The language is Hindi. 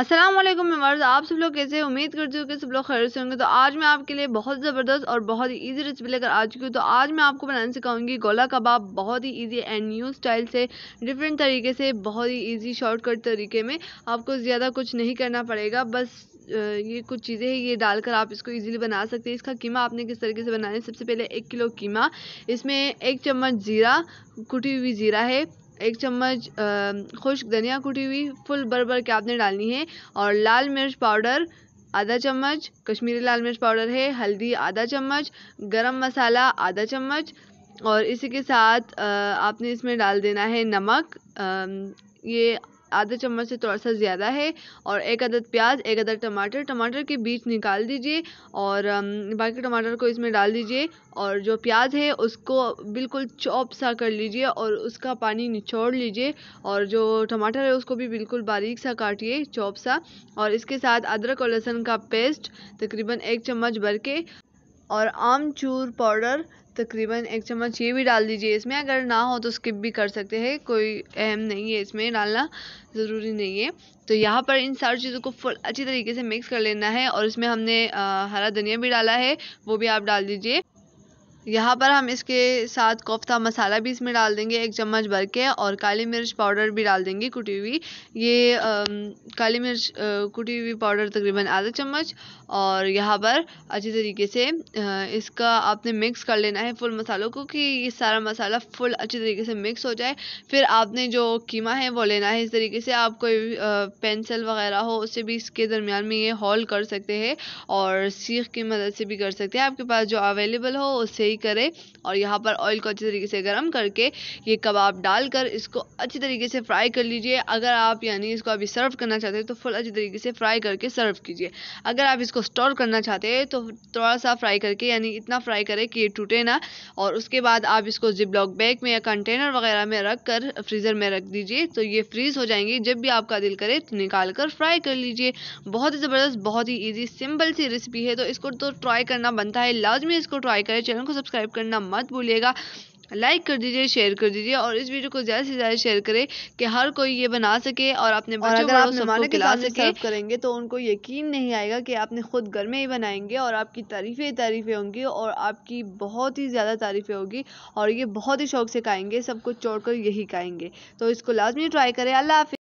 असलम मर्ज आप सब लोग कैसे उम्मीद करती हूँ कि सब लोग खैर से होंगे तो आज मैं आपके लिए बहुत ज़बरदस्त और बहुत ही ईजी रेसिपी लेकर आ चुकी हूँ तो आज मैं आपको बनाना सिखाऊंगी गोला कबाब बहुत ही ईजी एंड न्यू स्टाइल से डिफरेंट तरीके से बहुत ही ईजी शॉर्टकट तरीके में आपको ज़्यादा कुछ नहीं करना पड़ेगा बस ये कुछ चीज़ें हैं ये डालकर आप इसको इजीली बना सकते हैं इसका कीमा आपने किस तरीके से बनाना है सबसे पहले एक किलो कीमा इसमें एक चम्मच ज़ीरा कुटी हुई ज़ीरा है एक चम्मच खुश्क धनिया कुटी हुई फुल भर भर के आपने डालनी है और लाल मिर्च पाउडर आधा चम्मच कश्मीरी लाल मिर्च पाउडर है हल्दी आधा चम्मच गरम मसाला आधा चम्मच और इसी के साथ आपने इसमें डाल देना है नमक ये आधे चम्मच से थोड़ा सा ज़्यादा है और एक अदद प्याज एक अदद टमाटर टमाटर के बीच निकाल दीजिए और बाकी टमाटर को इसमें डाल दीजिए और जो प्याज है उसको बिल्कुल चॉप सा कर लीजिए और उसका पानी निचोड़ लीजिए और जो टमाटर है उसको भी बिल्कुल बारीक सा काटिए चॉप सा और इसके साथ अदरक और लहसुन का पेस्ट तकरीबन एक चम्मच भर के और आमचूर पाउडर तकरीबन एक चम्मच ये भी डाल दीजिए इसमें अगर ना हो तो स्किप भी कर सकते हैं कोई अहम नहीं है इसमें डालना ज़रूरी नहीं है तो यहाँ पर इन सारी चीज़ों को फुल अच्छी तरीके से मिक्स कर लेना है और इसमें हमने आ, हरा धनिया भी डाला है वो भी आप डाल दीजिए यहाँ पर हम इसके साथ कोफ्ता मसाला भी इसमें डाल देंगे एक चम्मच भर के और काली मिर्च पाउडर भी डाल देंगे कुटी हुई ये आ, काली मिर्च कुटी हुई पाउडर तकरीबन आधा चम्मच और यहाँ पर अच्छी तरीके से आ, इसका आपने मिक्स कर लेना है फुल मसालों को कि ये सारा मसाला फुल अच्छी तरीके से मिक्स हो जाए फिर आपने जो कीमा है वो लेना है इस तरीके से आप कोई पेंसिल वगैरह हो उससे भी इसके दरमियान में ये हॉल कर सकते हैं और सीख की मदद से भी कर सकते हैं आपके पास जो अवेलेबल हो उससे सही करें और यहाँ पर ऑयल को अच्छे तरीके से गर्म करके ये कबाब डालकर इसको अच्छी तरीके से फ्राई कर लीजिए अगर आप यानी इसको अभी सर्व करना चाहते हैं तो फुल अच्छी तरीके से फ्राई करके सर्व कीजिए अगर आप इसको स्टोर करना चाहते हैं तो थोड़ा सा फ्राई करके यानी इतना फ्राई करें कि ये टूटे ना और उसके बाद आप इसको जिप लॉक बैग में या कंटेनर वगैरह में रख कर फ्रीज़र में रख दीजिए तो ये फ्रीज़ हो जाएंगे जब भी आपका दिल करे तो निकाल कर फ्राई कर लीजिए बहुत ही ज़बरदस्त बहुत ही ईजी सिंपल सी रेसिपी है तो इसको तो ट्राई करना बनता है लाजमी इसको ट्राई करें चैनल को सब्सक्राइब करना मत भूलिएगा लाइक कर दीजिए शेयर कर दीजिए और इस वीडियो को ज़्यादा से ज़्यादा शेयर करें कि हर कोई ये बना सके और अपने बच्चों और अगर आप खिला सके करेंगे तो उनको यकीन नहीं आएगा कि आपने खुद घर में ही बनाएंगे और आपकी तारीफ़ें तारीफ़ें होंगी और आपकी बहुत ही ज़्यादा तारीफ़ें होगी और ये बहुत ही शौक से खाएंगे सबको छोड़ यही खाएंगे तो इसको लाजमी ट्राई करें अल्लाह